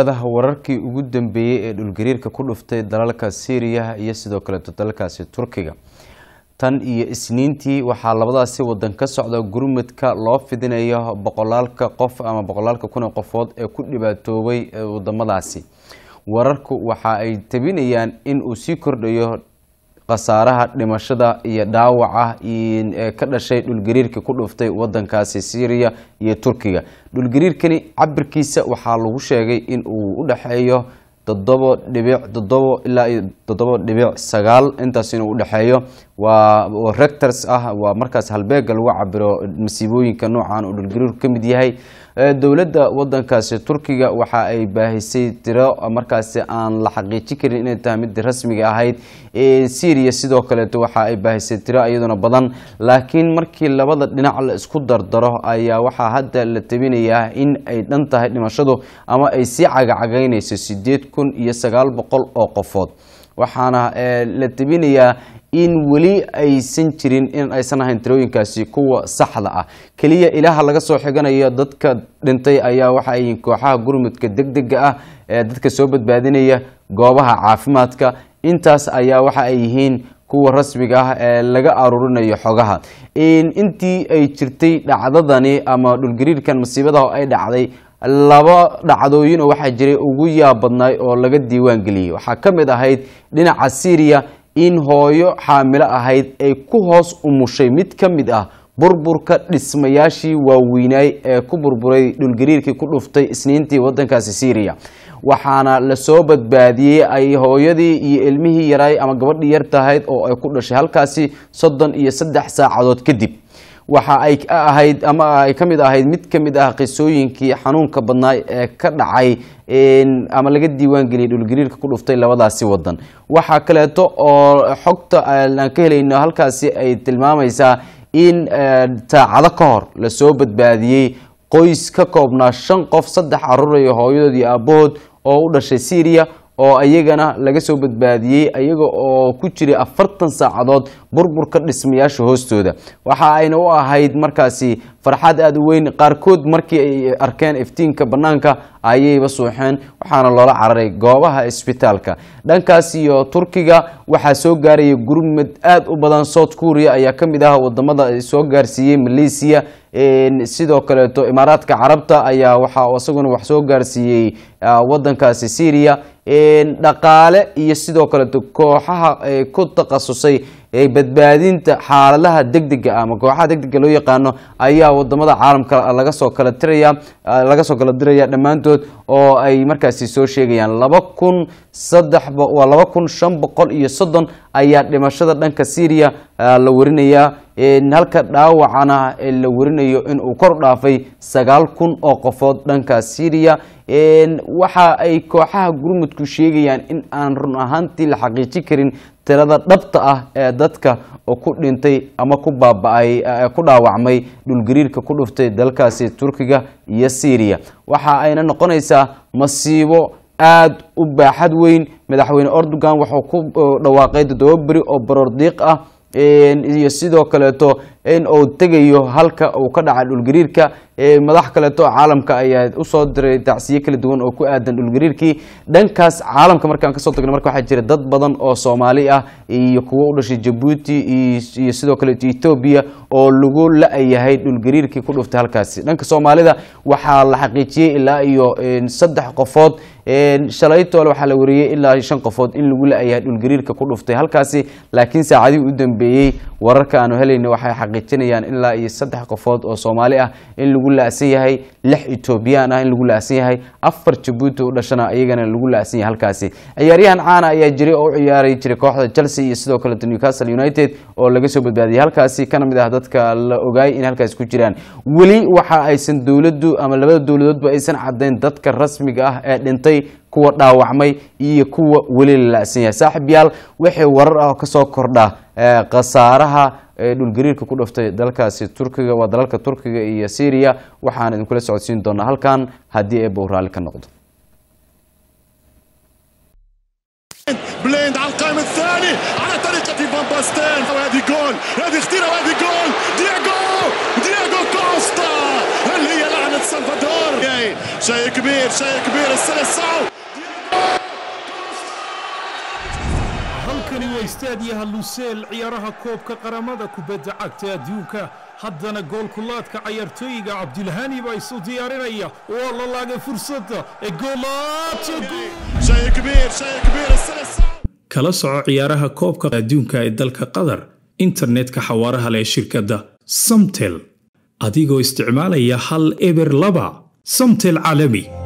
fadaha wararkii ugu dambeeyey ee dhulgariirka ku dhuftay dalalka syriya iyo sidoo kaleeto dalalkaasi turkiga tan iyo isniintii waxaa labadaasi wadan ka socda gurmudka loo fidinayo boqolaalka qof ama boqolaalka kun ee qofood ee ku dhibaatoobay wadamadaasi wararku waxa ay tabinayaan in uu sii kordhayo khasaaraha dhimashada iyo dhaawaca eh, ka dhashay dhulgariirka ku dhuftay wadankaasi syriya iyo turkiga dhulgariirkani cabirkiisa waxaa lagu sheegay in uu u dhexeeyo todobo dhibic todobo ilaa todobo dhibic sagaal intaas inuu udhexeeyo waa rectors ah waa markaas halbeega lagu cabiro masiibooyinka noocan uu dhulgariir ka mid yahay dowladda wadankaasi turkiga waxa ay baahisay tiro markaasi aan la xaqiiji karin inay tahay mid rasmiga ahayd syria sidoo kaleeto waxa ay baahisay tiro iyaduna badan laakiin markii labada dhinac la isku dardaro ayaa waxaa hadda la tabinayaa in ay dhan tahay dhimashadu ama ay sii cagacagaynayso sideed kun iyo sagaal boqol oo qofood waxaana eh, la tebinayaa in weli aysan jirin in aysan ahayn tirooyinkaasi kuwa saxda ah keliya ilaaha laga soo xiganayo dadka dhintay ayaa waxa ay kooxaha gurmudka deg dega ah ee eh, dadka soo badbaadinaya goobaha caafimaadka intaas ayaa waxa ay yihiin kuwa rasmiga ah ee eh, laga aruurinayo xogaha intii ay jirtay dhacdadani ama dhulgariirkan oo ay dhacday laba dhacdooyin oo waxaa jiray ugu yaab badnaay oo laga diiwaan geliyey waxaa ka mid ahayd dhinaca syriya in hooyo xaamilo ahayd ay ku hoos umushay mid ka mid ah burburka dhismayaashii waaweynaay ee ku burburay dhulgariirkii ku dhuftay isniintii wadankaasi syriya waxaana lasoo badbaadiyey ay hooyadii iyo ilmihii yaray ama gabadhii yartahayd oo ay ku dhashay halkaasi soddon iyo saddex saacadood kadib waxa ay ahayd ama ay ka mid ahayd mid ka mid ah qisooyinkii xanuunka badnaa ee ka dhacay ama laga diiwaan dhulgariirka ku dhuftay labadaasi wadan waxaa kaleeto oo xogta aan ka helayno halkaasi ay tilmaamaysaa in saacado ka hor lasoo badbaadiyey qoys ka koobnaa shan qof saddex caruurayo hooyadood iyo aabahood oo u dhashay syriya oo iyagana laga soo badbaadiyey iyaga oo ku jiray afartan saacadood burburka dhismayaasha hoostooda waxa ayna u ahayd markaasi farxad aada u weyn qaarkood markii ay arkeen iftiinka bannaanka ayayba suuxeen waxaana loola cararay goobaha isbitaalka dhankaas iyo turkiga waxaa soo gaaraya gurmad aada u badan south korea ayaa ka mid ah wadamada soo gaarsiiyey maleysia sidoo kaleeto imaaraadka carabta ayaa waxaa isaguna wax soo gaarsiiyey wadankaasi syria dhaqaale iyo sidoo kaleeto kooxaha ku takhasusay badbaadinta xaaladaha degdega ah ama kooxaha degdega loo yaqaano ayaa wadamada caalamka laga soo kala tiraya laga soo kala diraya dhammaantood oo ay markaasi soo sheegayaan laba kun sadexwaa laba kun shan boqol iyo soddon ayaa dhimashada dhanka syriya la warinayaa halka dhaawacana la warinayo inuu uu kor dhaafay sagaal kun oo qofood dhanka syriya waxa ay kooxaha gurmudku sheegayaan in aan run ahaantii la xaqiiji karin tirada dhabta ah ee dadka ku dhintay ama ku baaba'ay ku dhaawacmay dhulgariirka ku dhuftay dalkaasi turkiga iyo syriya waxa ayna noqonaysaa masiibo aad u baaxad weyn madaxweyne erdogan wuxuu ku dhawaaqay todoba beri oo baroordiiq ah iyo sidoo kaleeto in uu tegayo halka uu ka dhaca dhulgariirka madax kaleeto caalamka ayaa usoo diray dacsiye kala duwan oo ku aadan dhulgariirkii dhankaas caalamka markaan kasoo tagna marka waxaa jira dad badan oo soomaali ah iyo kuwo u dhashay jabuuti iyo sidoo kale etoobiya oo lagu la-yahay dhulgariirkii ku dhuftay halkaasi dhanka soomaalida waxaa la xaqiijiyey ilaa iyo saddex qofood shalaytole waxaa la wariyey ilaa shan qofood in lagu la-yahay dhulgariirka ku dhuftay halkaasi laakiin saacadihii u dambeeyey wararka aanu helayna waxay xaqiijinayaan ilaa iyo saddex qofood oo soomaali ah in lagu la yahay lix etoobiyaan ah in lagu la yahay afar jabuuti u dhashana iyagana lagu la yahay halkaasi ciyaaryahan caana ah ayaa jiray oo u ciyaaray jiray kooxda chelsea iyo sidoo kaleet newcastle united oo laga soo badbaadiyay halkaasi kana mid ah dadka la ogaay in halkaasi ku jiraan weli waxa aysan dowladdu ama labada dowladoodba aysan cadayn dadka rasmiga ah ee dhintay kuwa dhaawacmay iyo kuwa weli la la-san yahay saaxiib yaal warar ah oo kasoo kordha eh, khasaaraha eh, dhulgariirka ku dhuftay dalalkaasi turkiga waa dalalka turkiga iyo syriya waxaan idinkula socodsiin doonaa halkan haddii eebo raalli ka noqdo halkani waa istaadiyaha luseel ciyaaraha koobka qaramada kubadda cagta adduunka haddana goolkulaadka cayaartooyiga cabdilhani baa isu diyaarinaya waa la laagay fursadda ee goolaadkala soco ciyaaraha koobka adduunka ee dalka qatar internetka xawaaraha leh shirkadda samtel adigoo isticmaalaya hal eber laba samtel caalami